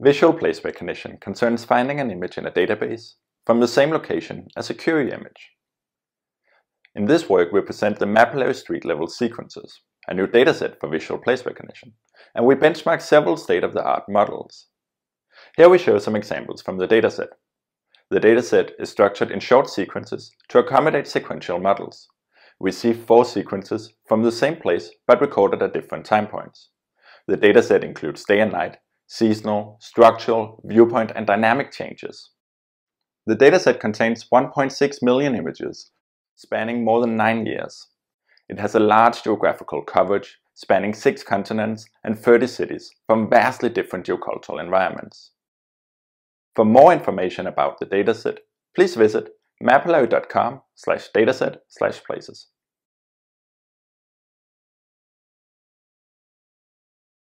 Visual place recognition concerns finding an image in a database from the same location as a query image. In this work, we present the mapillary street level sequences, a new dataset for visual place recognition, and we benchmark several state-of-the-art models. Here we show some examples from the dataset. The dataset is structured in short sequences to accommodate sequential models. We see four sequences from the same place but recorded at different time points. The dataset includes day and night, seasonal, structural, viewpoint, and dynamic changes. The dataset contains 1.6 million images, spanning more than nine years. It has a large geographical coverage, spanning six continents and 30 cities from vastly different geocultural environments. For more information about the dataset, please visit mapillary.com slash dataset slash places.